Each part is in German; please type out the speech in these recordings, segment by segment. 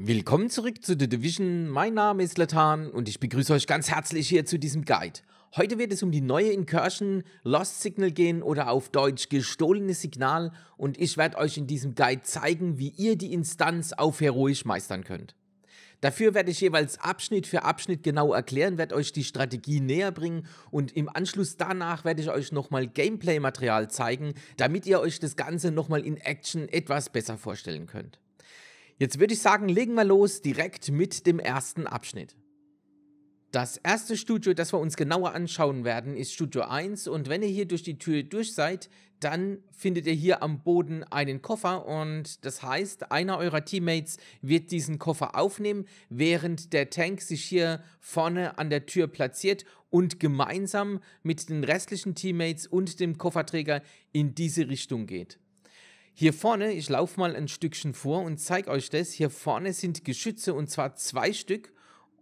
Willkommen zurück zu The Division. Mein Name ist Latan und ich begrüße euch ganz herzlich hier zu diesem Guide. Heute wird es um die neue Incursion Lost Signal gehen oder auf Deutsch gestohlenes Signal und ich werde euch in diesem Guide zeigen, wie ihr die Instanz auf heroisch meistern könnt. Dafür werde ich jeweils Abschnitt für Abschnitt genau erklären, werde euch die Strategie näher bringen und im Anschluss danach werde ich euch nochmal Gameplay-Material zeigen, damit ihr euch das Ganze nochmal in Action etwas besser vorstellen könnt. Jetzt würde ich sagen, legen wir los direkt mit dem ersten Abschnitt. Das erste Studio, das wir uns genauer anschauen werden, ist Studio 1 und wenn ihr hier durch die Tür durch seid, dann findet ihr hier am Boden einen Koffer und das heißt, einer eurer Teammates wird diesen Koffer aufnehmen, während der Tank sich hier vorne an der Tür platziert und gemeinsam mit den restlichen Teammates und dem Kofferträger in diese Richtung geht. Hier vorne, ich laufe mal ein Stückchen vor und zeige euch das. Hier vorne sind Geschütze und zwar zwei Stück.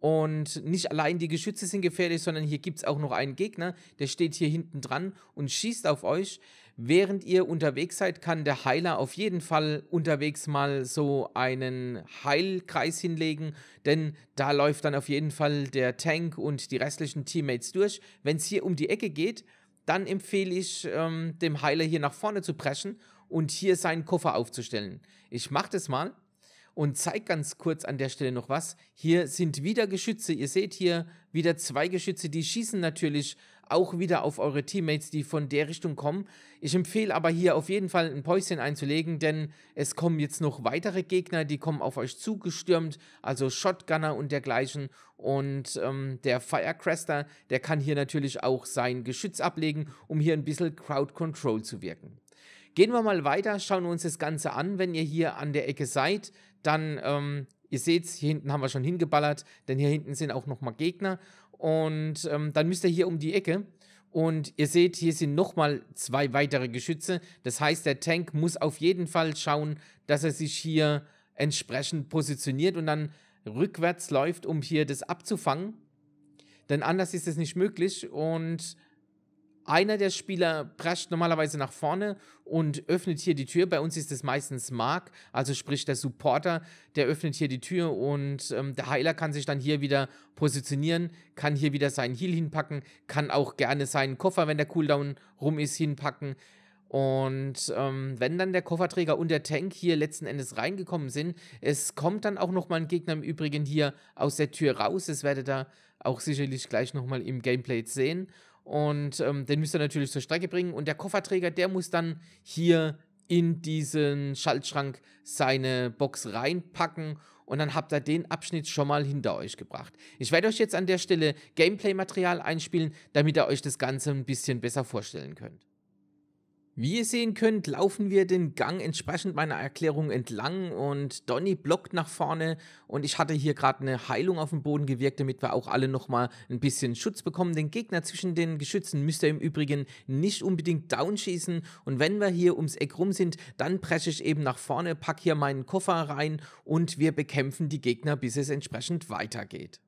Und nicht allein die Geschütze sind gefährlich, sondern hier gibt es auch noch einen Gegner, der steht hier hinten dran und schießt auf euch. Während ihr unterwegs seid, kann der Heiler auf jeden Fall unterwegs mal so einen Heilkreis hinlegen, denn da läuft dann auf jeden Fall der Tank und die restlichen Teammates durch. Wenn es hier um die Ecke geht, dann empfehle ich ähm, dem Heiler hier nach vorne zu preschen und hier seinen Koffer aufzustellen. Ich mache das mal und zeige ganz kurz an der Stelle noch was. Hier sind wieder Geschütze. Ihr seht hier wieder zwei Geschütze, die schießen natürlich auch wieder auf eure Teammates, die von der Richtung kommen. Ich empfehle aber hier auf jeden Fall ein Päuschen einzulegen, denn es kommen jetzt noch weitere Gegner, die kommen auf euch zugestürmt, also Shotgunner und dergleichen. Und ähm, der Firecraster, der kann hier natürlich auch sein Geschütz ablegen, um hier ein bisschen Crowd Control zu wirken. Gehen wir mal weiter, schauen wir uns das Ganze an. Wenn ihr hier an der Ecke seid, dann, ähm, ihr seht, hier hinten haben wir schon hingeballert, denn hier hinten sind auch nochmal Gegner. Und ähm, dann müsst ihr hier um die Ecke. Und ihr seht, hier sind nochmal zwei weitere Geschütze. Das heißt, der Tank muss auf jeden Fall schauen, dass er sich hier entsprechend positioniert und dann rückwärts läuft, um hier das abzufangen. Denn anders ist es nicht möglich. Und einer der Spieler prescht normalerweise nach vorne und öffnet hier die Tür. Bei uns ist es meistens Mark, also sprich der Supporter, der öffnet hier die Tür und ähm, der Heiler kann sich dann hier wieder positionieren, kann hier wieder seinen Heal hinpacken, kann auch gerne seinen Koffer, wenn der Cooldown rum ist, hinpacken. Und ähm, wenn dann der Kofferträger und der Tank hier letzten Endes reingekommen sind, es kommt dann auch nochmal ein Gegner im Übrigen hier aus der Tür raus. Das werdet ihr auch sicherlich gleich nochmal im Gameplay sehen. Und ähm, den müsst ihr natürlich zur Strecke bringen. Und der Kofferträger, der muss dann hier in diesen Schaltschrank seine Box reinpacken und dann habt ihr den Abschnitt schon mal hinter euch gebracht. Ich werde euch jetzt an der Stelle Gameplay-Material einspielen, damit ihr euch das Ganze ein bisschen besser vorstellen könnt. Wie ihr sehen könnt, laufen wir den Gang entsprechend meiner Erklärung entlang und Donny blockt nach vorne und ich hatte hier gerade eine Heilung auf dem Boden gewirkt, damit wir auch alle nochmal ein bisschen Schutz bekommen. Den Gegner zwischen den Geschützen müsst ihr im Übrigen nicht unbedingt downschießen und wenn wir hier ums Eck rum sind, dann presche ich eben nach vorne, packe hier meinen Koffer rein und wir bekämpfen die Gegner, bis es entsprechend weitergeht.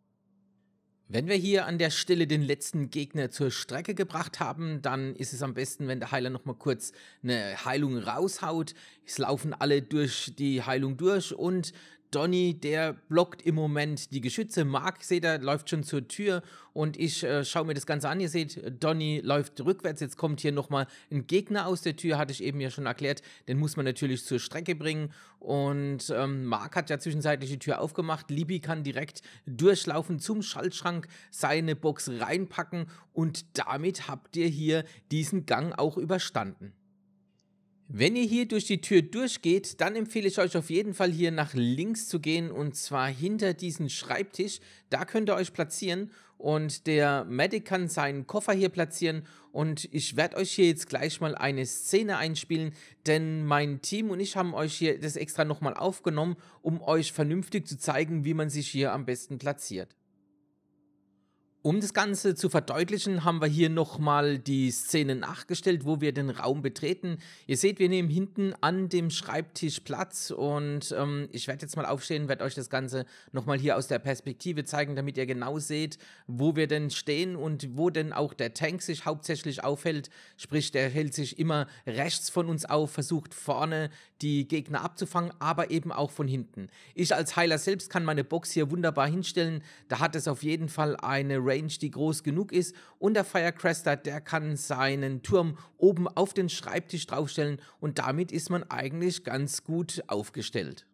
Wenn wir hier an der Stelle den letzten Gegner zur Strecke gebracht haben, dann ist es am besten, wenn der Heiler nochmal kurz eine Heilung raushaut. Es laufen alle durch die Heilung durch und Donny, der blockt im Moment die Geschütze. Mark, seht ihr, läuft schon zur Tür und ich äh, schaue mir das Ganze an. Ihr seht, Donny läuft rückwärts. Jetzt kommt hier nochmal ein Gegner aus der Tür, hatte ich eben ja schon erklärt. Den muss man natürlich zur Strecke bringen. Und ähm, Mark hat ja zwischenzeitlich die Tür aufgemacht. Libby kann direkt durchlaufen zum Schaltschrank, seine Box reinpacken und damit habt ihr hier diesen Gang auch überstanden. Wenn ihr hier durch die Tür durchgeht, dann empfehle ich euch auf jeden Fall hier nach links zu gehen und zwar hinter diesen Schreibtisch. Da könnt ihr euch platzieren und der Medic kann seinen Koffer hier platzieren und ich werde euch hier jetzt gleich mal eine Szene einspielen, denn mein Team und ich haben euch hier das extra nochmal aufgenommen, um euch vernünftig zu zeigen, wie man sich hier am besten platziert. Um das Ganze zu verdeutlichen, haben wir hier nochmal die Szene nachgestellt, wo wir den Raum betreten. Ihr seht, wir nehmen hinten an dem Schreibtisch Platz und ähm, ich werde jetzt mal aufstehen, werde euch das Ganze nochmal hier aus der Perspektive zeigen, damit ihr genau seht, wo wir denn stehen und wo denn auch der Tank sich hauptsächlich aufhält. Sprich, der hält sich immer rechts von uns auf, versucht vorne die Gegner abzufangen, aber eben auch von hinten. Ich als Heiler selbst kann meine Box hier wunderbar hinstellen. Da hat es auf jeden Fall eine Range, die groß genug ist. Und der Firecrester, der kann seinen Turm oben auf den Schreibtisch draufstellen und damit ist man eigentlich ganz gut aufgestellt.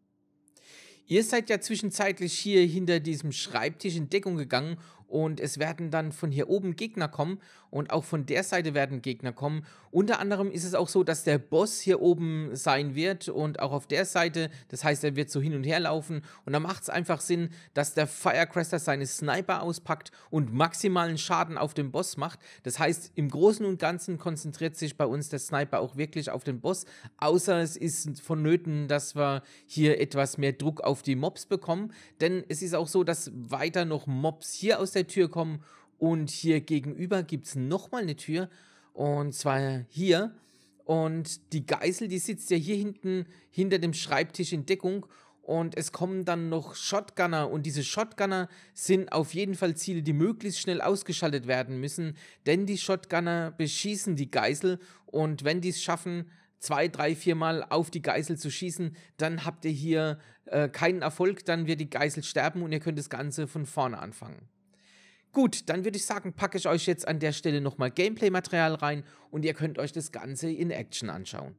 Ihr seid ja zwischenzeitlich hier hinter diesem Schreibtisch in Deckung gegangen und es werden dann von hier oben Gegner kommen und auch von der Seite werden Gegner kommen. Unter anderem ist es auch so, dass der Boss hier oben sein wird und auch auf der Seite, das heißt, er wird so hin und her laufen und da macht es einfach Sinn, dass der Firecrester seine Sniper auspackt und maximalen Schaden auf den Boss macht. Das heißt, im Großen und Ganzen konzentriert sich bei uns der Sniper auch wirklich auf den Boss, außer es ist vonnöten, dass wir hier etwas mehr Druck auf die Mobs bekommen, denn es ist auch so, dass weiter noch Mobs hier aus der Tür kommen und hier gegenüber gibt es nochmal eine Tür. Und zwar hier. Und die Geisel, die sitzt ja hier hinten hinter dem Schreibtisch in Deckung. Und es kommen dann noch Shotgunner. Und diese Shotgunner sind auf jeden Fall Ziele, die möglichst schnell ausgeschaltet werden müssen. Denn die Shotgunner beschießen die Geisel. Und wenn die es schaffen, zwei, drei, viermal auf die Geisel zu schießen, dann habt ihr hier äh, keinen Erfolg. Dann wird die Geisel sterben und ihr könnt das Ganze von vorne anfangen. Gut, dann würde ich sagen, packe ich euch jetzt an der Stelle nochmal Gameplay-Material rein und ihr könnt euch das Ganze in Action anschauen.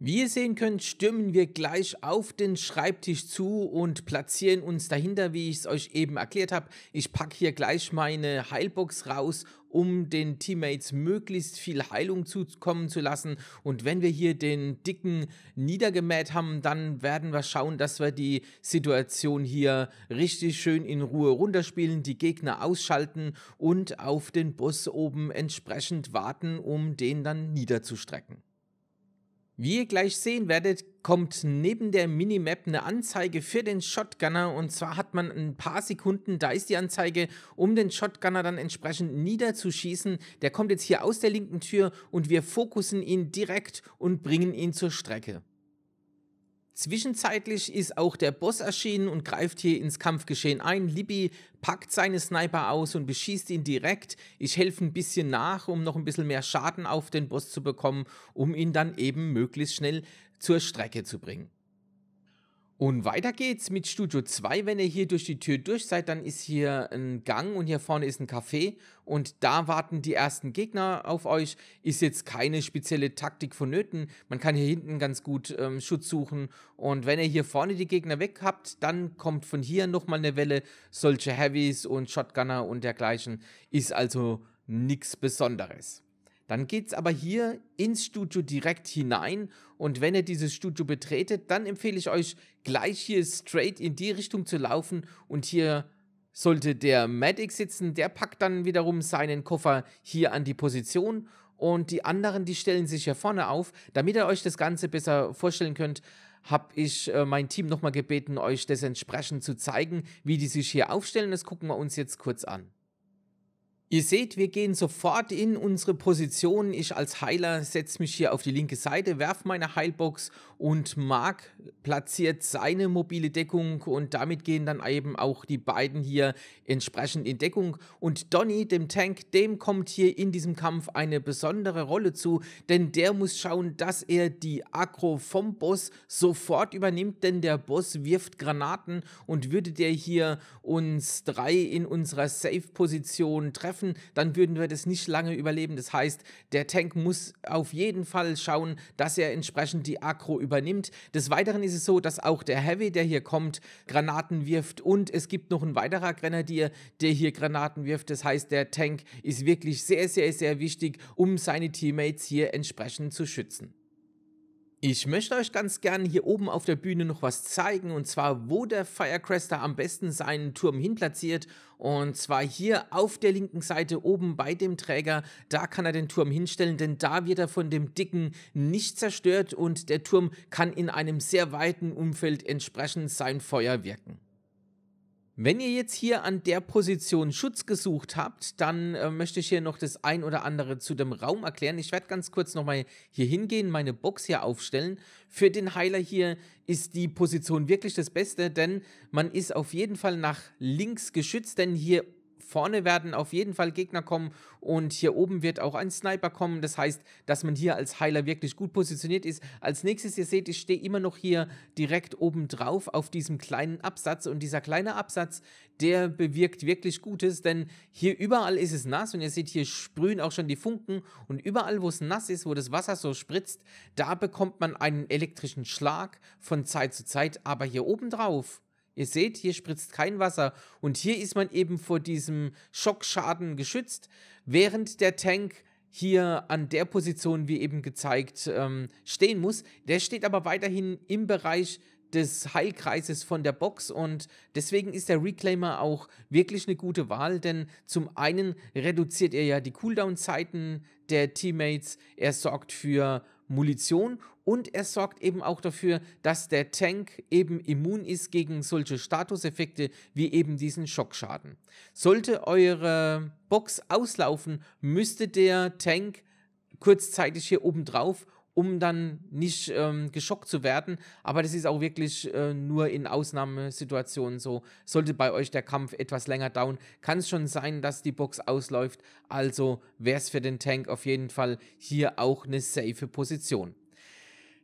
Wie ihr sehen könnt, stürmen wir gleich auf den Schreibtisch zu und platzieren uns dahinter, wie ich es euch eben erklärt habe. Ich packe hier gleich meine Heilbox raus, um den Teammates möglichst viel Heilung zukommen zu lassen. Und wenn wir hier den Dicken niedergemäht haben, dann werden wir schauen, dass wir die Situation hier richtig schön in Ruhe runterspielen, die Gegner ausschalten und auf den Boss oben entsprechend warten, um den dann niederzustrecken. Wie ihr gleich sehen werdet, kommt neben der Minimap eine Anzeige für den Shotgunner und zwar hat man ein paar Sekunden, da ist die Anzeige, um den Shotgunner dann entsprechend niederzuschießen. Der kommt jetzt hier aus der linken Tür und wir fokussen ihn direkt und bringen ihn zur Strecke. Zwischenzeitlich ist auch der Boss erschienen und greift hier ins Kampfgeschehen ein. Libby packt seine Sniper aus und beschießt ihn direkt. Ich helfe ein bisschen nach, um noch ein bisschen mehr Schaden auf den Boss zu bekommen, um ihn dann eben möglichst schnell zur Strecke zu bringen. Und weiter geht's mit Studio 2. Wenn ihr hier durch die Tür durch seid, dann ist hier ein Gang und hier vorne ist ein Café. Und da warten die ersten Gegner auf euch. Ist jetzt keine spezielle Taktik vonnöten. Man kann hier hinten ganz gut ähm, Schutz suchen. Und wenn ihr hier vorne die Gegner weg habt, dann kommt von hier nochmal eine Welle. Solche Heavies und Shotgunner und dergleichen. Ist also nichts Besonderes. Dann geht es aber hier ins Studio direkt hinein und wenn ihr dieses Studio betretet, dann empfehle ich euch gleich hier straight in die Richtung zu laufen und hier sollte der Medic sitzen, der packt dann wiederum seinen Koffer hier an die Position und die anderen, die stellen sich hier vorne auf. Damit ihr euch das Ganze besser vorstellen könnt, habe ich äh, mein Team nochmal gebeten, euch das entsprechend zu zeigen, wie die sich hier aufstellen. Das gucken wir uns jetzt kurz an. Ihr seht, wir gehen sofort in unsere Position. Ich als Heiler setze mich hier auf die linke Seite, werfe meine Heilbox und Mark platziert seine mobile Deckung und damit gehen dann eben auch die beiden hier entsprechend in Deckung und Donny, dem Tank, dem kommt hier in diesem Kampf eine besondere Rolle zu, denn der muss schauen, dass er die Aggro vom Boss sofort übernimmt, denn der Boss wirft Granaten und würde der hier uns drei in unserer Safe-Position treffen, dann würden wir das nicht lange überleben. Das heißt, der Tank muss auf jeden Fall schauen, dass er entsprechend die Aggro übernimmt übernimmt. Des Weiteren ist es so, dass auch der Heavy, der hier kommt, Granaten wirft und es gibt noch ein weiterer Grenadier, der hier Granaten wirft. Das heißt, der Tank ist wirklich sehr, sehr, sehr wichtig, um seine Teammates hier entsprechend zu schützen. Ich möchte euch ganz gerne hier oben auf der Bühne noch was zeigen und zwar, wo der Firecrester am besten seinen Turm hinplatziert und zwar hier auf der linken Seite oben bei dem Träger, da kann er den Turm hinstellen, denn da wird er von dem Dicken nicht zerstört und der Turm kann in einem sehr weiten Umfeld entsprechend sein Feuer wirken. Wenn ihr jetzt hier an der Position Schutz gesucht habt, dann äh, möchte ich hier noch das ein oder andere zu dem Raum erklären. Ich werde ganz kurz nochmal hier hingehen, meine Box hier aufstellen. Für den Heiler hier ist die Position wirklich das Beste, denn man ist auf jeden Fall nach links geschützt, denn hier Vorne werden auf jeden Fall Gegner kommen und hier oben wird auch ein Sniper kommen. Das heißt, dass man hier als Heiler wirklich gut positioniert ist. Als nächstes, ihr seht, ich stehe immer noch hier direkt oben drauf auf diesem kleinen Absatz und dieser kleine Absatz, der bewirkt wirklich Gutes, denn hier überall ist es nass und ihr seht, hier sprühen auch schon die Funken und überall, wo es nass ist, wo das Wasser so spritzt, da bekommt man einen elektrischen Schlag von Zeit zu Zeit, aber hier oben drauf Ihr seht, hier spritzt kein Wasser und hier ist man eben vor diesem Schockschaden geschützt, während der Tank hier an der Position, wie eben gezeigt, ähm, stehen muss. Der steht aber weiterhin im Bereich des Heilkreises von der Box und deswegen ist der Reclaimer auch wirklich eine gute Wahl, denn zum einen reduziert er ja die Cooldown-Zeiten der Teammates, er sorgt für Munition und er sorgt eben auch dafür, dass der Tank eben immun ist gegen solche Statuseffekte wie eben diesen Schockschaden. Sollte eure Box auslaufen, müsste der Tank kurzzeitig hier oben drauf um dann nicht ähm, geschockt zu werden. Aber das ist auch wirklich äh, nur in Ausnahmesituationen so. Sollte bei euch der Kampf etwas länger dauern, kann es schon sein, dass die Box ausläuft. Also wäre es für den Tank auf jeden Fall hier auch eine safe Position.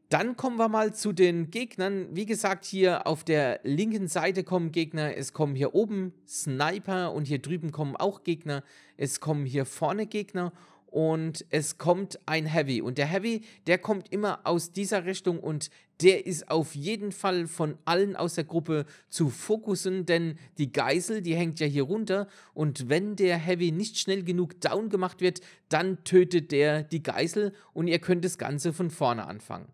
Dann kommen wir mal zu den Gegnern. Wie gesagt, hier auf der linken Seite kommen Gegner. Es kommen hier oben Sniper und hier drüben kommen auch Gegner. Es kommen hier vorne Gegner und es kommt ein Heavy. Und der Heavy, der kommt immer aus dieser Richtung und der ist auf jeden Fall von allen aus der Gruppe zu fokussen, denn die Geisel, die hängt ja hier runter und wenn der Heavy nicht schnell genug down gemacht wird, dann tötet der die Geisel und ihr könnt das Ganze von vorne anfangen.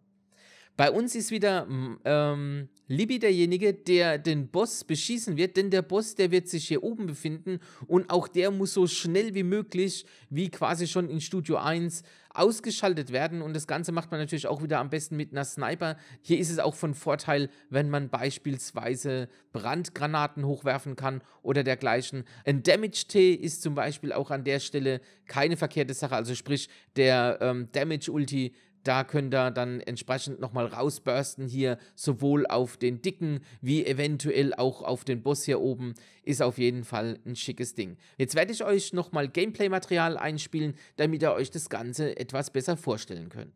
Bei uns ist wieder mm, ähm, Libby derjenige, der den Boss beschießen wird, denn der Boss, der wird sich hier oben befinden und auch der muss so schnell wie möglich, wie quasi schon in Studio 1, ausgeschaltet werden. Und das Ganze macht man natürlich auch wieder am besten mit einer Sniper. Hier ist es auch von Vorteil, wenn man beispielsweise Brandgranaten hochwerfen kann oder dergleichen. Ein Damage-T ist zum Beispiel auch an der Stelle keine verkehrte Sache. Also sprich, der ähm, Damage-Ulti, da könnt ihr dann entsprechend nochmal rausbursten hier, sowohl auf den dicken wie eventuell auch auf den Boss hier oben. Ist auf jeden Fall ein schickes Ding. Jetzt werde ich euch nochmal Gameplay-Material einspielen, damit ihr euch das Ganze etwas besser vorstellen könnt.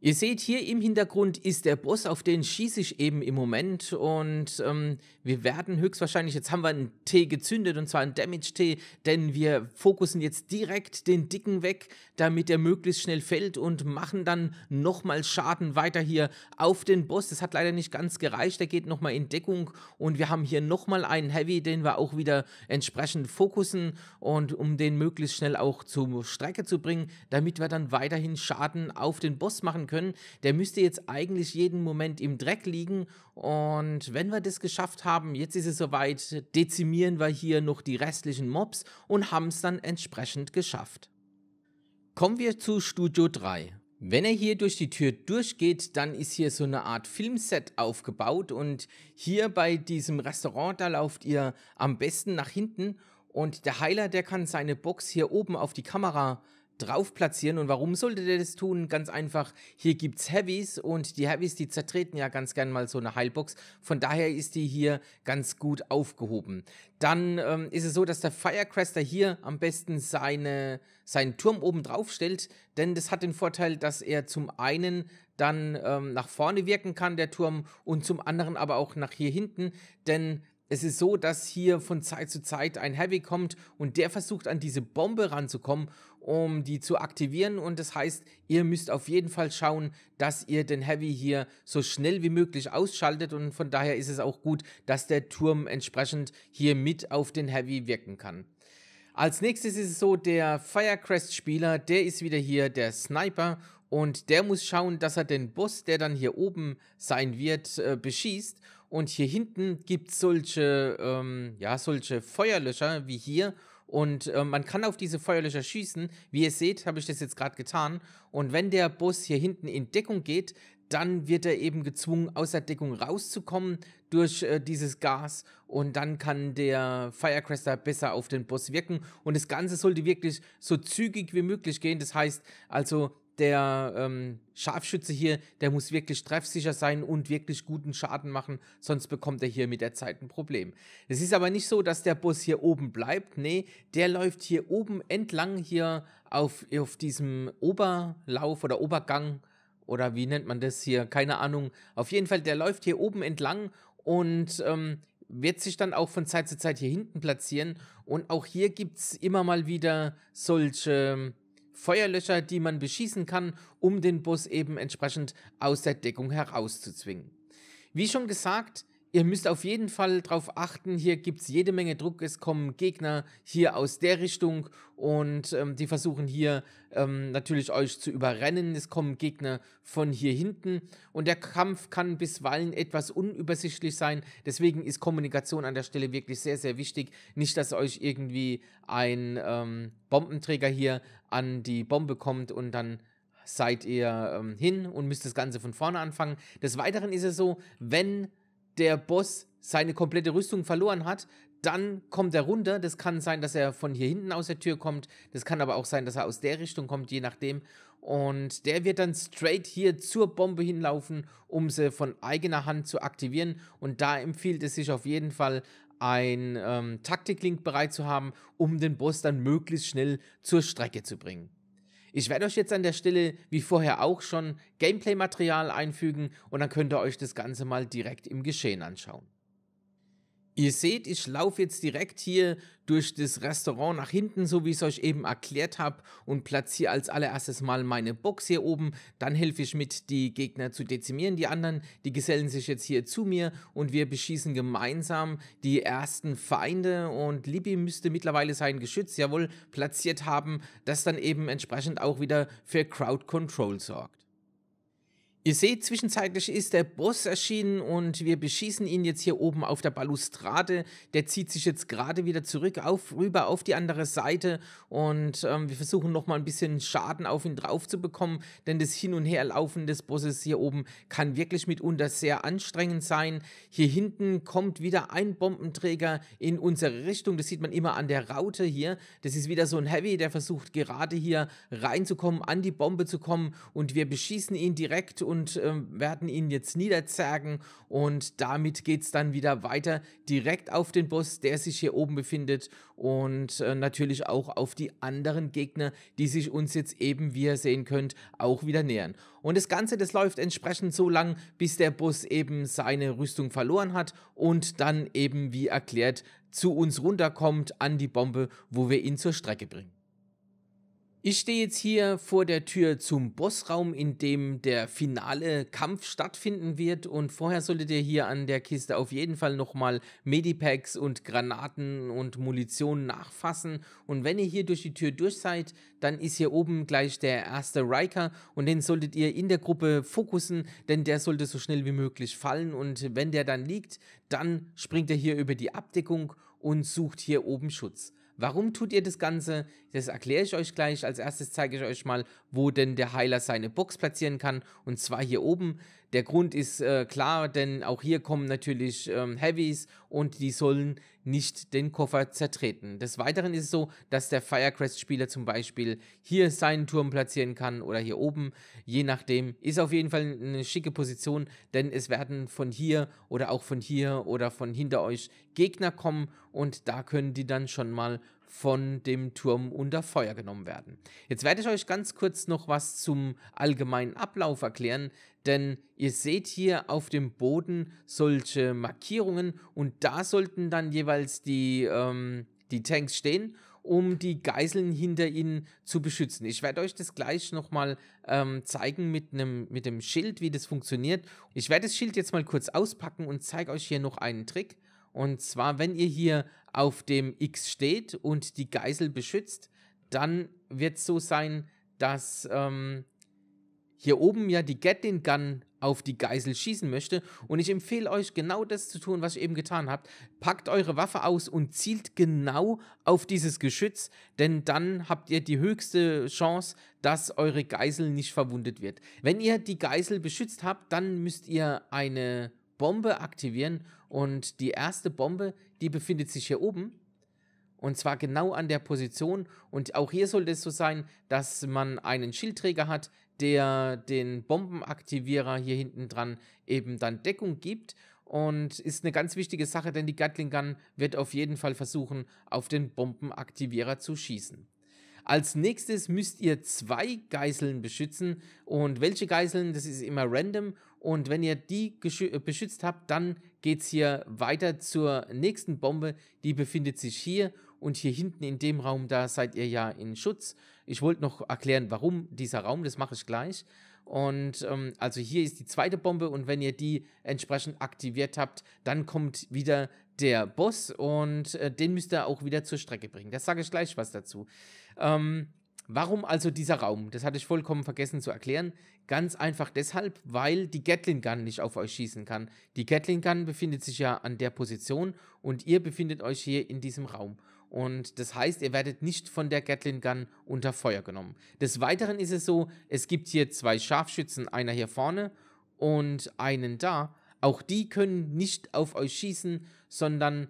Ihr seht hier im Hintergrund ist der Boss, auf den schieße ich eben im Moment und ähm, wir werden höchstwahrscheinlich, jetzt haben wir einen T gezündet und zwar einen Damage-T, denn wir fokussen jetzt direkt den Dicken weg, damit er möglichst schnell fällt und machen dann nochmal Schaden weiter hier auf den Boss. Das hat leider nicht ganz gereicht, der geht nochmal in Deckung und wir haben hier nochmal einen Heavy, den wir auch wieder entsprechend fokussen und um den möglichst schnell auch zur Strecke zu bringen, damit wir dann weiterhin Schaden auf den Boss machen machen können. Der müsste jetzt eigentlich jeden Moment im Dreck liegen. Und wenn wir das geschafft haben, jetzt ist es soweit, dezimieren wir hier noch die restlichen Mobs und haben es dann entsprechend geschafft. Kommen wir zu Studio 3. Wenn er hier durch die Tür durchgeht, dann ist hier so eine Art Filmset aufgebaut und hier bei diesem Restaurant, da lauft ihr am besten nach hinten und der Heiler, der kann seine Box hier oben auf die Kamera drauf platzieren. Und warum sollte der das tun? Ganz einfach, hier gibt es Heavies und die Heavies, die zertreten ja ganz gern mal so eine Heilbox. Von daher ist die hier ganz gut aufgehoben. Dann ähm, ist es so, dass der Firecraster hier am besten seine, seinen Turm oben drauf stellt, denn das hat den Vorteil, dass er zum einen dann ähm, nach vorne wirken kann, der Turm, und zum anderen aber auch nach hier hinten, denn es ist so, dass hier von Zeit zu Zeit ein Heavy kommt und der versucht an diese Bombe ranzukommen, um die zu aktivieren und das heißt, ihr müsst auf jeden Fall schauen, dass ihr den Heavy hier so schnell wie möglich ausschaltet und von daher ist es auch gut, dass der Turm entsprechend hier mit auf den Heavy wirken kann. Als nächstes ist es so, der Firecrest-Spieler, der ist wieder hier der Sniper und der muss schauen, dass er den Boss, der dann hier oben sein wird, äh, beschießt und hier hinten gibt es solche, ähm, ja, solche Feuerlöcher wie hier. Und äh, man kann auf diese Feuerlöcher schießen. Wie ihr seht, habe ich das jetzt gerade getan. Und wenn der Boss hier hinten in Deckung geht, dann wird er eben gezwungen, aus der Deckung rauszukommen durch äh, dieses Gas. Und dann kann der Firecrester besser auf den Boss wirken. Und das Ganze sollte wirklich so zügig wie möglich gehen. Das heißt also, der ähm, Scharfschütze hier, der muss wirklich treffsicher sein und wirklich guten Schaden machen, sonst bekommt er hier mit der Zeit ein Problem. Es ist aber nicht so, dass der Boss hier oben bleibt, nee, der läuft hier oben entlang hier auf, auf diesem Oberlauf oder Obergang oder wie nennt man das hier, keine Ahnung. Auf jeden Fall, der läuft hier oben entlang und ähm, wird sich dann auch von Zeit zu Zeit hier hinten platzieren und auch hier gibt es immer mal wieder solche Feuerlöcher, die man beschießen kann, um den Bus eben entsprechend aus der Deckung herauszuzwingen. Wie schon gesagt, Ihr müsst auf jeden Fall darauf achten, hier gibt es jede Menge Druck, es kommen Gegner hier aus der Richtung und ähm, die versuchen hier ähm, natürlich euch zu überrennen, es kommen Gegner von hier hinten und der Kampf kann bisweilen etwas unübersichtlich sein, deswegen ist Kommunikation an der Stelle wirklich sehr, sehr wichtig, nicht, dass euch irgendwie ein ähm, Bombenträger hier an die Bombe kommt und dann seid ihr ähm, hin und müsst das Ganze von vorne anfangen. Des Weiteren ist es so, wenn der Boss seine komplette Rüstung verloren hat, dann kommt er runter. Das kann sein, dass er von hier hinten aus der Tür kommt. Das kann aber auch sein, dass er aus der Richtung kommt, je nachdem. Und der wird dann straight hier zur Bombe hinlaufen, um sie von eigener Hand zu aktivieren. Und da empfiehlt es sich auf jeden Fall, ein ähm, Taktiklink bereit zu haben, um den Boss dann möglichst schnell zur Strecke zu bringen. Ich werde euch jetzt an der Stelle, wie vorher auch schon, Gameplay-Material einfügen und dann könnt ihr euch das Ganze mal direkt im Geschehen anschauen. Ihr seht, ich laufe jetzt direkt hier durch das Restaurant nach hinten, so wie ich es euch eben erklärt habe und platziere als allererstes mal meine Box hier oben. Dann helfe ich mit, die Gegner zu dezimieren, die anderen. Die gesellen sich jetzt hier zu mir und wir beschießen gemeinsam die ersten Feinde und Libby müsste mittlerweile sein Geschütz, jawohl, platziert haben, das dann eben entsprechend auch wieder für Crowd Control sorgt. Ihr seht, zwischenzeitlich ist der Boss erschienen und wir beschießen ihn jetzt hier oben auf der Balustrade. Der zieht sich jetzt gerade wieder zurück auf, rüber auf die andere Seite und ähm, wir versuchen nochmal ein bisschen Schaden auf ihn drauf zu bekommen, denn das Hin- und Herlaufen des Bosses hier oben kann wirklich mitunter sehr anstrengend sein. Hier hinten kommt wieder ein Bombenträger in unsere Richtung. Das sieht man immer an der Raute hier. Das ist wieder so ein Heavy, der versucht gerade hier reinzukommen, an die Bombe zu kommen und wir beschießen ihn direkt und und ähm, werden ihn jetzt niederzergen. Und damit geht es dann wieder weiter direkt auf den Boss, der sich hier oben befindet. Und äh, natürlich auch auf die anderen Gegner, die sich uns jetzt eben, wie ihr sehen könnt, auch wieder nähern. Und das Ganze, das läuft entsprechend so lang, bis der Boss eben seine Rüstung verloren hat und dann eben, wie erklärt, zu uns runterkommt an die Bombe, wo wir ihn zur Strecke bringen. Ich stehe jetzt hier vor der Tür zum Bossraum, in dem der finale Kampf stattfinden wird und vorher solltet ihr hier an der Kiste auf jeden Fall nochmal Medipacks und Granaten und Munition nachfassen und wenn ihr hier durch die Tür durch seid, dann ist hier oben gleich der erste Riker und den solltet ihr in der Gruppe fokussen, denn der sollte so schnell wie möglich fallen und wenn der dann liegt, dann springt er hier über die Abdeckung und sucht hier oben Schutz. Warum tut ihr das Ganze? Das erkläre ich euch gleich. Als erstes zeige ich euch mal, wo denn der Heiler seine Box platzieren kann. Und zwar hier oben. Der Grund ist äh, klar, denn auch hier kommen natürlich ähm, Heavies und die sollen nicht den Koffer zertreten. Des Weiteren ist es so, dass der Firecrest-Spieler zum Beispiel hier seinen Turm platzieren kann oder hier oben, je nachdem. Ist auf jeden Fall eine schicke Position, denn es werden von hier oder auch von hier oder von hinter euch Gegner kommen und da können die dann schon mal von dem Turm unter Feuer genommen werden. Jetzt werde ich euch ganz kurz noch was zum allgemeinen Ablauf erklären, denn ihr seht hier auf dem Boden solche Markierungen und da sollten dann jeweils die, ähm, die Tanks stehen, um die Geiseln hinter ihnen zu beschützen. Ich werde euch das gleich nochmal ähm, zeigen mit einem mit dem Schild, wie das funktioniert. Ich werde das Schild jetzt mal kurz auspacken und zeige euch hier noch einen Trick. Und zwar, wenn ihr hier auf dem X steht und die Geisel beschützt, dann wird es so sein, dass... Ähm, hier oben ja die Gatling Gun auf die Geisel schießen möchte. Und ich empfehle euch genau das zu tun, was ihr eben getan habt. Packt eure Waffe aus und zielt genau auf dieses Geschütz, denn dann habt ihr die höchste Chance, dass eure Geisel nicht verwundet wird. Wenn ihr die Geisel beschützt habt, dann müsst ihr eine Bombe aktivieren und die erste Bombe, die befindet sich hier oben und zwar genau an der Position. Und auch hier sollte es so sein, dass man einen Schildträger hat, der den Bombenaktivierer hier hinten dran eben dann Deckung gibt. Und ist eine ganz wichtige Sache, denn die Gatling Gun wird auf jeden Fall versuchen, auf den Bombenaktivierer zu schießen. Als nächstes müsst ihr zwei Geiseln beschützen und welche Geiseln, das ist immer random und wenn ihr die äh, beschützt habt, dann geht es hier weiter zur nächsten Bombe, die befindet sich hier und hier hinten in dem Raum, da seid ihr ja in Schutz. Ich wollte noch erklären, warum dieser Raum, das mache ich gleich. Und ähm, also hier ist die zweite Bombe und wenn ihr die entsprechend aktiviert habt, dann kommt wieder der Boss und äh, den müsst ihr auch wieder zur Strecke bringen. Das sage ich gleich was dazu. Ähm, warum also dieser Raum? Das hatte ich vollkommen vergessen zu erklären. Ganz einfach deshalb, weil die Gatling Gun nicht auf euch schießen kann. Die Gatling Gun befindet sich ja an der Position und ihr befindet euch hier in diesem Raum. Und das heißt, ihr werdet nicht von der Gatling Gun unter Feuer genommen. Des Weiteren ist es so, es gibt hier zwei Scharfschützen, einer hier vorne und einen da. Auch die können nicht auf euch schießen, sondern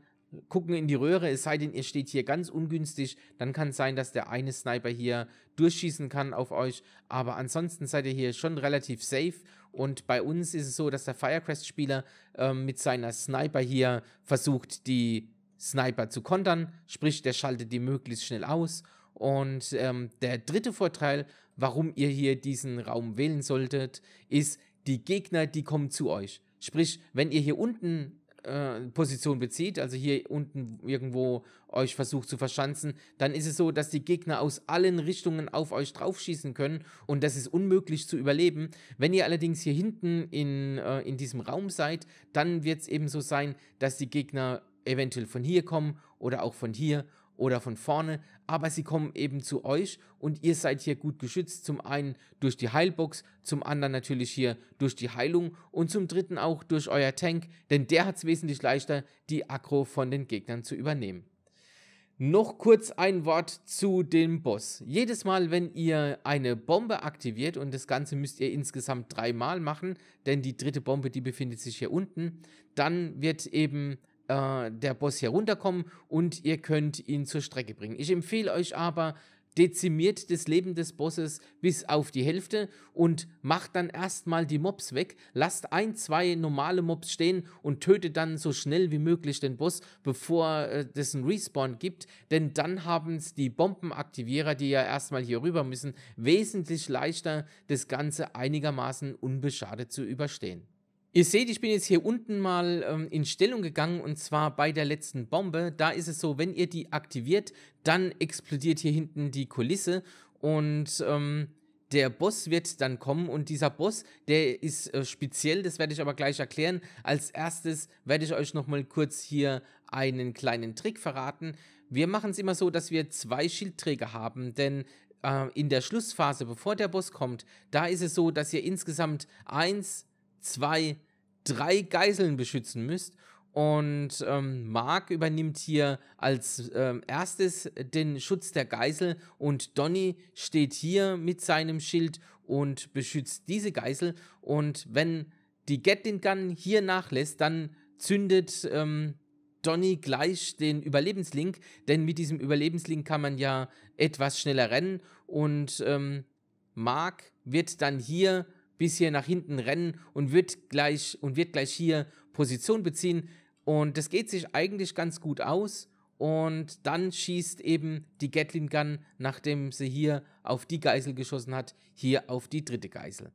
gucken in die Röhre, es sei denn, ihr steht hier ganz ungünstig, dann kann es sein, dass der eine Sniper hier durchschießen kann auf euch, aber ansonsten seid ihr hier schon relativ safe und bei uns ist es so, dass der Firecrest-Spieler ähm, mit seiner Sniper hier versucht, die Sniper zu kontern, sprich, der schaltet die möglichst schnell aus. Und ähm, der dritte Vorteil, warum ihr hier diesen Raum wählen solltet, ist, die Gegner, die kommen zu euch. Sprich, wenn ihr hier unten äh, Position bezieht, also hier unten irgendwo euch versucht zu verschanzen, dann ist es so, dass die Gegner aus allen Richtungen auf euch draufschießen können und das ist unmöglich zu überleben. Wenn ihr allerdings hier hinten in, äh, in diesem Raum seid, dann wird es eben so sein, dass die Gegner eventuell von hier kommen oder auch von hier oder von vorne, aber sie kommen eben zu euch und ihr seid hier gut geschützt. Zum einen durch die Heilbox, zum anderen natürlich hier durch die Heilung und zum dritten auch durch euer Tank, denn der hat es wesentlich leichter, die Aggro von den Gegnern zu übernehmen. Noch kurz ein Wort zu dem Boss. Jedes Mal, wenn ihr eine Bombe aktiviert, und das Ganze müsst ihr insgesamt dreimal machen, denn die dritte Bombe, die befindet sich hier unten, dann wird eben äh, der Boss hier runterkommen und ihr könnt ihn zur Strecke bringen. Ich empfehle euch aber, dezimiert das Leben des Bosses bis auf die Hälfte und macht dann erstmal die Mobs weg, lasst ein, zwei normale Mobs stehen und tötet dann so schnell wie möglich den Boss, bevor es äh, einen Respawn gibt, denn dann haben es die Bombenaktivierer, die ja erstmal hier rüber müssen, wesentlich leichter, das Ganze einigermaßen unbeschadet zu überstehen. Ihr seht, ich bin jetzt hier unten mal ähm, in Stellung gegangen und zwar bei der letzten Bombe. Da ist es so, wenn ihr die aktiviert, dann explodiert hier hinten die Kulisse und ähm, der Boss wird dann kommen und dieser Boss, der ist äh, speziell, das werde ich aber gleich erklären. Als erstes werde ich euch nochmal kurz hier einen kleinen Trick verraten. Wir machen es immer so, dass wir zwei Schildträger haben, denn äh, in der Schlussphase, bevor der Boss kommt, da ist es so, dass ihr insgesamt eins, zwei drei Geiseln beschützen müsst. Und ähm, Mark übernimmt hier als ähm, erstes den Schutz der Geisel und Donny steht hier mit seinem Schild und beschützt diese Geisel. Und wenn die Gatling Gun hier nachlässt, dann zündet ähm, Donny gleich den Überlebenslink, denn mit diesem Überlebenslink kann man ja etwas schneller rennen und ähm, Mark wird dann hier bis hier nach hinten rennen und wird gleich, und wird gleich hier Position beziehen. Und das geht sich eigentlich ganz gut aus. Und dann schießt eben die Gatling Gun, nachdem sie hier auf die Geisel geschossen hat, hier auf die dritte Geisel.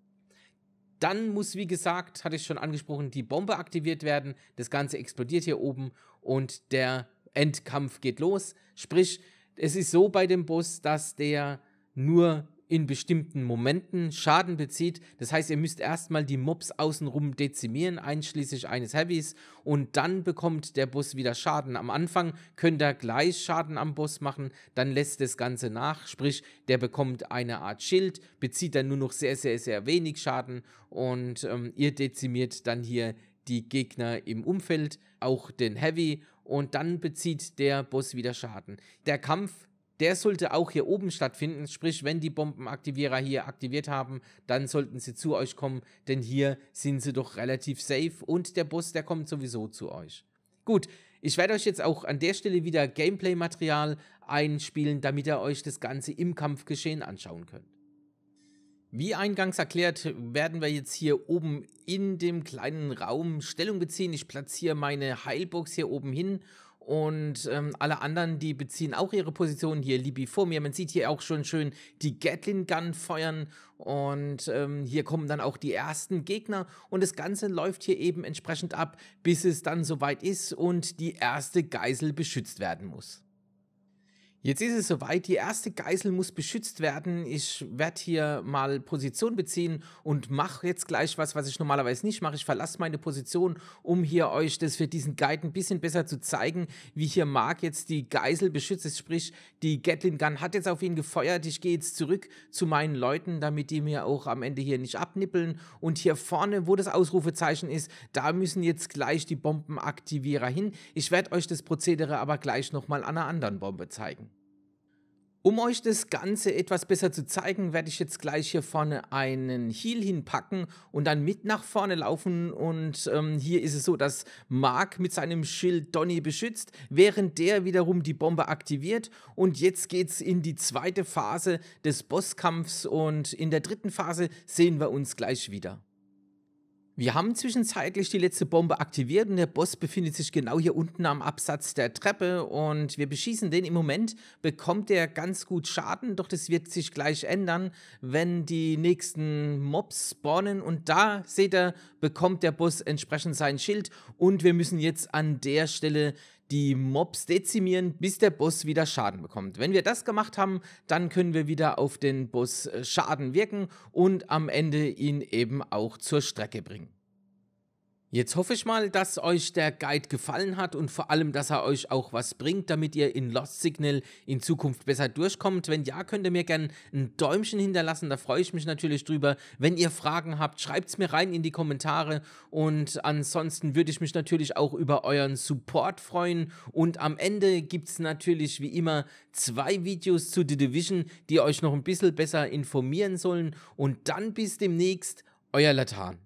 Dann muss, wie gesagt, hatte ich schon angesprochen, die Bombe aktiviert werden. Das Ganze explodiert hier oben und der Endkampf geht los. Sprich, es ist so bei dem Boss, dass der nur in bestimmten Momenten Schaden bezieht. Das heißt, ihr müsst erstmal die Mobs außenrum dezimieren, einschließlich eines Heavys, und dann bekommt der Boss wieder Schaden. Am Anfang könnt ihr gleich Schaden am Boss machen, dann lässt das Ganze nach, sprich, der bekommt eine Art Schild, bezieht dann nur noch sehr, sehr, sehr wenig Schaden und ähm, ihr dezimiert dann hier die Gegner im Umfeld, auch den Heavy und dann bezieht der Boss wieder Schaden. Der Kampf der sollte auch hier oben stattfinden. Sprich, wenn die Bombenaktivierer hier aktiviert haben, dann sollten sie zu euch kommen, denn hier sind sie doch relativ safe und der Boss, der kommt sowieso zu euch. Gut, ich werde euch jetzt auch an der Stelle wieder Gameplay-Material einspielen, damit ihr euch das Ganze im Kampfgeschehen anschauen könnt. Wie eingangs erklärt, werden wir jetzt hier oben in dem kleinen Raum Stellung beziehen. Ich platziere meine Heilbox hier oben hin und ähm, alle anderen, die beziehen auch ihre Position. Hier Libby vor mir. Man sieht hier auch schon schön die gatling Gun feuern. Und ähm, hier kommen dann auch die ersten Gegner. Und das Ganze läuft hier eben entsprechend ab, bis es dann soweit ist und die erste Geisel beschützt werden muss. Jetzt ist es soweit, die erste Geisel muss beschützt werden. Ich werde hier mal Position beziehen und mache jetzt gleich was, was ich normalerweise nicht mache. Ich verlasse meine Position, um hier euch das für diesen Guide ein bisschen besser zu zeigen, wie hier Mark jetzt die Geisel beschützt ist. Sprich, die Gatlin Gun hat jetzt auf ihn gefeuert. Ich gehe jetzt zurück zu meinen Leuten, damit die mir auch am Ende hier nicht abnippeln. Und hier vorne, wo das Ausrufezeichen ist, da müssen jetzt gleich die Bombenaktivierer hin. Ich werde euch das Prozedere aber gleich nochmal an einer anderen Bombe zeigen. Um euch das Ganze etwas besser zu zeigen, werde ich jetzt gleich hier vorne einen Heal hinpacken und dann mit nach vorne laufen. Und ähm, hier ist es so, dass Mark mit seinem Schild Donny beschützt, während der wiederum die Bombe aktiviert. Und jetzt geht's in die zweite Phase des Bosskampfs und in der dritten Phase sehen wir uns gleich wieder. Wir haben zwischenzeitlich die letzte Bombe aktiviert und der Boss befindet sich genau hier unten am Absatz der Treppe und wir beschießen den. Im Moment bekommt er ganz gut Schaden, doch das wird sich gleich ändern, wenn die nächsten Mobs spawnen und da, seht ihr, bekommt der Boss entsprechend sein Schild und wir müssen jetzt an der Stelle die Mobs dezimieren, bis der Boss wieder Schaden bekommt. Wenn wir das gemacht haben, dann können wir wieder auf den Boss äh, Schaden wirken und am Ende ihn eben auch zur Strecke bringen. Jetzt hoffe ich mal, dass euch der Guide gefallen hat und vor allem, dass er euch auch was bringt, damit ihr in Lost Signal in Zukunft besser durchkommt. Wenn ja, könnt ihr mir gerne ein Däumchen hinterlassen, da freue ich mich natürlich drüber. Wenn ihr Fragen habt, schreibt es mir rein in die Kommentare und ansonsten würde ich mich natürlich auch über euren Support freuen und am Ende gibt es natürlich wie immer zwei Videos zu The Division, die euch noch ein bisschen besser informieren sollen und dann bis demnächst, euer Latan.